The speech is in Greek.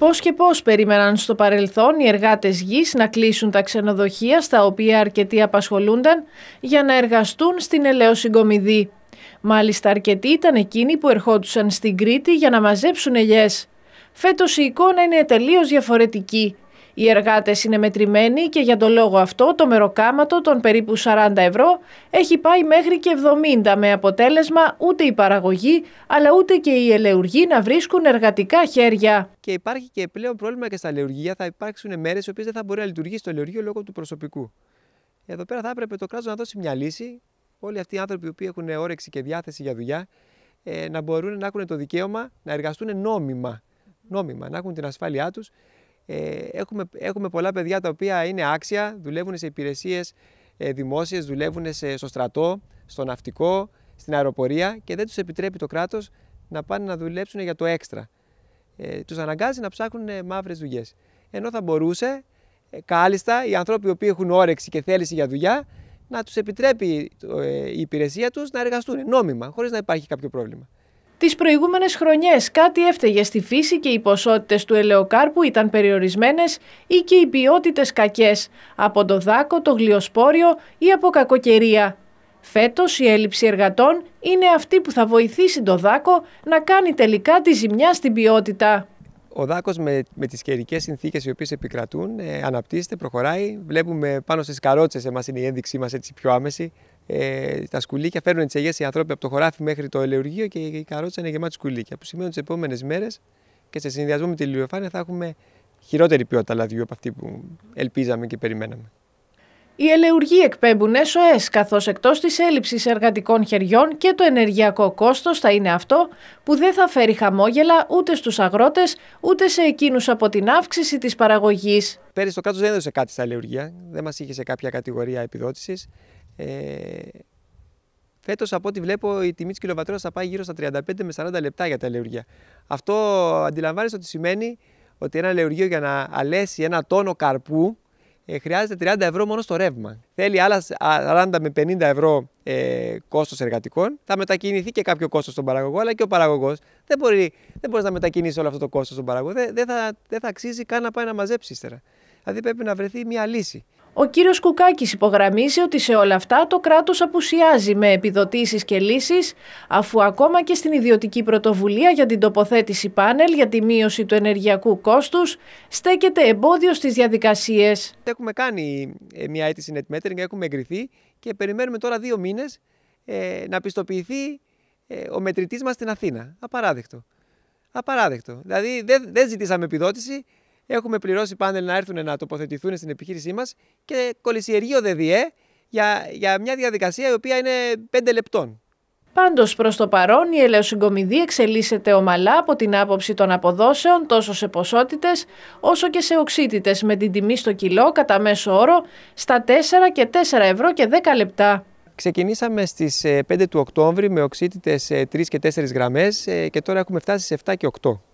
Πώς και πώς περίμεναν στο παρελθόν οι εργάτες γης να κλείσουν τα ξενοδοχεία στα οποία αρκετοί απασχολούνταν για να εργαστούν στην ελαιοσυγκομιδή. Μάλιστα αρκετοί ήταν εκείνοι που ερχόντουσαν στην Κρήτη για να μαζέψουν ελιές. Φέτος η εικόνα είναι τελείως διαφορετική. Οι εργάτες είναι μετρημένοι και για τον λόγο αυτό το μεροκάματο των περίπου 40 ευρώ έχει πάει μέχρι και 70 με αποτέλεσμα ούτε η παραγωγή αλλά ούτε και οι ελεουργοί να βρίσκουν εργατικά χέρια. Και υπάρχει και πλέον πρόβλημα και στα ελεουργία. Θα υπάρξουν μέρες οι οποίες δεν θα μπορεί να λειτουργήσει το ελεουργείο λόγω του προσωπικού. Εδώ πέρα θα έπρεπε το κράτος να δώσει μια λύση. Όλοι αυτοί οι άνθρωποι οι οποίοι έχουν όρεξη και διάθεση για δουλειά ε, να μπορούν να έχουν το δικαίωμα να εργαστούν νόμιμα. Νόμιμα, να έχουν την ασφάλειά τους. Ε, έχουμε, έχουμε πολλά παιδιά τα οποία είναι άξια, δουλεύουν σε υπηρεσίες ε, δημόσιες, δουλεύουν σε, στο στρατό, στο ναυτικό, στην αεροπορία και δεν τους επιτρέπει το κράτος να πάνε να δουλέψουν για το έξτρα. Ε, τους αναγκάζει να ψάχνουν ε, μαύρες δουλειές. Ενώ θα μπορούσε ε, κάλλιστα οι άνθρωποι που οποίοι έχουν όρεξη και θέληση για δουλειά να τους επιτρέπει η υπηρεσία τους να εργαστούν νόμιμα, χωρίς να υπάρχει κάποιο πρόβλημα. Τις προηγούμενες χρονιές κάτι έφταιγε στη φύση και οι ποσότητες του ελαιοκάρπου ήταν περιορισμένες ή και οι ποιότητες κακές από το δάκο, το γλιοσπόριο ή από κακοκαιρία. Φέτος η έλλειψη εργατών είναι αυτή που θα βοηθήσει το δάκο να κάνει τελικά τη ζημιά στην ποιότητα. Ο δάκος με, με τις καιρικές συνθήκες οι οποίες επικρατούν ε, αναπτύσσεται, προχωράει. Βλέπουμε πάνω στις καρότσες, εμάς είναι η ένδειξή μας έτσι πιο άμεση, ε, τα σκουλίκια, φέρνουν τις αγιέ οι άνθρωποι από το χωράφι μέχρι το ελαιουργείο και η καρότσα είναι γεμάτη σκουλίκια. Που σημαίνει ότι τις επόμενες μέρες και σε συνδυασμό με τη λιοφάνεια θα έχουμε χειρότερη ποιότητα λαδιού από αυτή που ελπίζαμε και περιμέναμε. Οι ελεουργοί εκπέμπουν SOS, καθώς εκτός της έλλειψης εργατικών χεριών και το ενεργειακό κόστος θα είναι αυτό που δεν θα φέρει χαμόγελα ούτε στους αγρότες, ούτε σε εκείνους από την αύξηση της παραγωγής. Πέρυσι το κράτος δεν έδωσε κάτι στα ελεουργία, δεν μας είχε σε κάποια κατηγορία επιδότησης. Ε, Φέτος, από ό,τι βλέπω, η τιμή της κιλοβατόρας θα πάει γύρω στα 35 με 40 λεπτά για τα λεουργία. Αυτό αντιλαμβάνεστε ότι σημαίνει ότι ένα λεωργείο για να αλέσει ένα τόνο καρπού ε, χρειάζεται 30 ευρώ μόνο στο ρεύμα. Θέλει άλλα 40 με 50 ευρώ ε, κόστος εργατικών. Θα μετακινηθεί και κάποιο κόστος στον παραγωγό, αλλά και ο παραγωγός δεν μπορεί δεν να μετακινήσεις όλο αυτό το κόστος στον παραγωγό. Δεν, θα, δεν θα αξίζει καν να πάει να μαζέψει ύστερα. Δηλαδή πρέπει να βρεθεί μια λύση. Ο κύριος Κουκάκης υπογραμμίζει ότι σε όλα αυτά το κράτος απουσιάζει με επιδοτήσεις και λύσεις, αφού ακόμα και στην ιδιωτική πρωτοβουλία για την τοποθέτηση πάνελ για τη μείωση του ενεργειακού κόστους στέκεται εμπόδιο στις διαδικασίες. Έχουμε κάνει ε, μια αίτηση net metering, έχουμε εγκριθεί και περιμένουμε τώρα δύο μήνες ε, να πιστοποιηθεί ε, ο μετρητής μας στην Αθήνα. Απαράδεκτο. Απαράδεκτο. Δηλαδή δεν ζητήσαμε επιδότηση, Έχουμε πληρώσει πάνελ να έρθουν να τοποθετηθούν στην επιχείρησή μας και κολυσιεργεί ο ΔΔΕ ε, για, για μια διαδικασία η οποία είναι 5 λεπτών. Πάντως, προς το παρόν, η ελαιοσυγκομιδή εξελίσσεται ομαλά από την άποψη των αποδόσεων τόσο σε ποσότητες όσο και σε οξύτητες, με την τιμή στο κιλό κατά μέσο όρο στα 4 και 4 ευρώ και 10 λεπτά. Ξεκινήσαμε στις 5 ε, του Οκτώβρη με οξύτητες 3 ε, και 4 γραμμέ και τώρα έχουμε φτάσει σε 7 και 8.